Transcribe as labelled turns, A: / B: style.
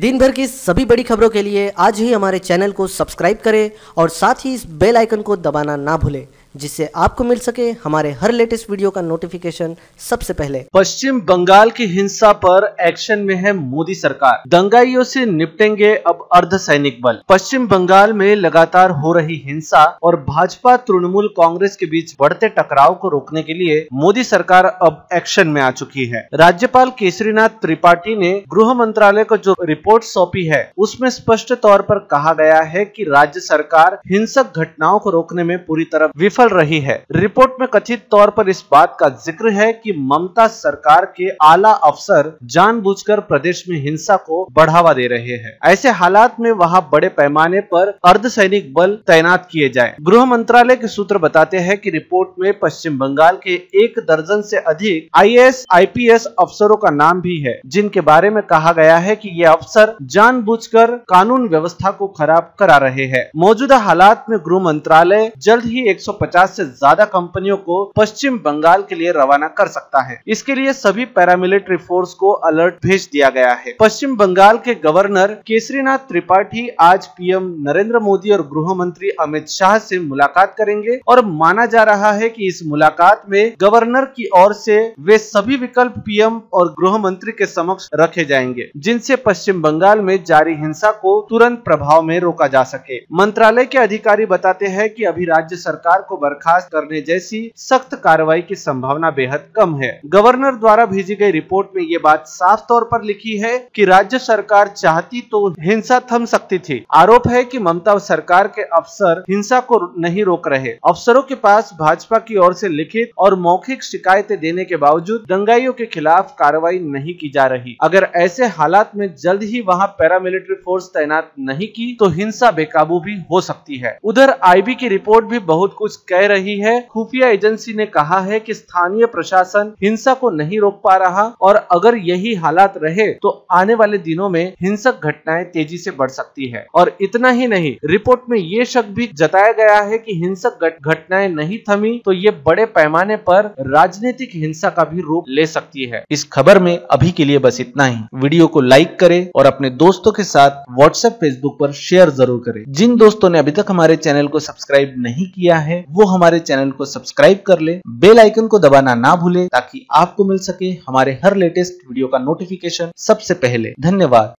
A: दिन भर की सभी बड़ी खबरों के लिए आज ही हमारे चैनल को सब्सक्राइब करें और साथ ही इस बेल आइकन को दबाना ना भूलें जिससे आपको मिल सके हमारे हर लेटेस्ट वीडियो का नोटिफिकेशन सबसे पहले पश्चिम बंगाल की हिंसा पर एक्शन में है मोदी सरकार दंगाइयों से निपटेंगे अब अर्ध सैनिक बल पश्चिम बंगाल में लगातार हो रही हिंसा और भाजपा तृणमूल कांग्रेस के बीच बढ़ते टकराव को रोकने के लिए मोदी सरकार अब एक्शन में आ चुकी है राज्यपाल केसरीनाथ त्रिपाठी ने गृह मंत्रालय को जो रिपोर्ट सौंपी है उसमें स्पष्ट तौर पर कहा गया है की राज्य सरकार हिंसक घटनाओं को रोकने में पूरी तरह विफल विफल रही है रिपोर्ट में कथित तौर पर इस बात का जिक्र है कि ममता सरकार के आला अफसर जानबूझकर प्रदेश में हिंसा को बढ़ावा दे रहे हैं ऐसे हालात में वहाँ बड़े पैमाने पर अर्धसैनिक बल तैनात किए जाए गृह मंत्रालय के सूत्र बताते हैं कि रिपोर्ट में पश्चिम बंगाल के एक दर्जन से अधिक आईएएस आईपीएस अफसरों का नाम भी है जिनके बारे में कहा गया है कि ये अफसर जानबूझकर कानून व्यवस्था को खराब करा रहे हैं मौजूदा हालात में गृह मंत्रालय जल्द ही एक 50 से ज्यादा कंपनियों को पश्चिम बंगाल के लिए रवाना कर सकता है इसके लिए सभी पैरामिलिट्री फोर्स को अलर्ट भेज दिया गया है पश्चिम बंगाल के गवर्नर केसरीनाथ त्रिपाठी आज पीएम नरेंद्र मोदी और गृह मंत्री अमित शाह से मुलाकात करेंगे और माना जा रहा है कि इस मुलाकात में गवर्नर की ओर से वे सभी विकल्प पीएम और गृह मंत्री के समक्ष रखे जाएंगे जिनसे पश्चिम बंगाल में जारी हिंसा को तुरंत प्रभाव में रोका जा सके मंत्रालय के अधिकारी बताते हैं कि अभी राज्य सरकार को बर्खास्त करने जैसी सख्त कार्रवाई की संभावना बेहद कम है गवर्नर द्वारा भेजी गई रिपोर्ट में ये बात साफ तौर पर लिखी है कि राज्य सरकार चाहती तो हिंसा थम सकती थी आरोप है कि ममता सरकार के अफसर हिंसा को नहीं रोक रहे अफसरों के पास भाजपा की ओर से लिखित और मौखिक शिकायतें देने के बावजूद दंगाइयों के खिलाफ कार्रवाई नहीं की जा रही अगर ऐसे हालात में जल्द ही वहाँ पैरामिलिट्री फोर्स तैनात नहीं की तो हिंसा बेकाबू भी हो सकती है उधर आईबी की रिपोर्ट भी बहुत कुछ कह रही है खुफिया एजेंसी ने कहा है कि स्थानीय प्रशासन हिंसा को नहीं रोक पा रहा और अगर यही हालात रहे तो आने वाले दिनों में हिंसक घटनाएं तेजी से बढ़ सकती है और इतना ही नहीं रिपोर्ट में ये शक भी जताया गया है कि हिंसक घटनाएं नहीं थमी तो ये बड़े पैमाने पर राजनीतिक हिंसा का भी रूप ले सकती है इस खबर में अभी के लिए बस इतना ही वीडियो को लाइक करे और अपने दोस्तों के साथ व्हाट्सएप फेसबुक पर शेयर जरूर करें जिन दोस्तों ने अभी तक हमारे चैनल को सब्सक्राइब नहीं किया है वो वो हमारे चैनल को सब्सक्राइब कर ले बेल आइकन को दबाना ना भूले ताकि आपको मिल सके हमारे हर लेटेस्ट वीडियो का नोटिफिकेशन सबसे पहले धन्यवाद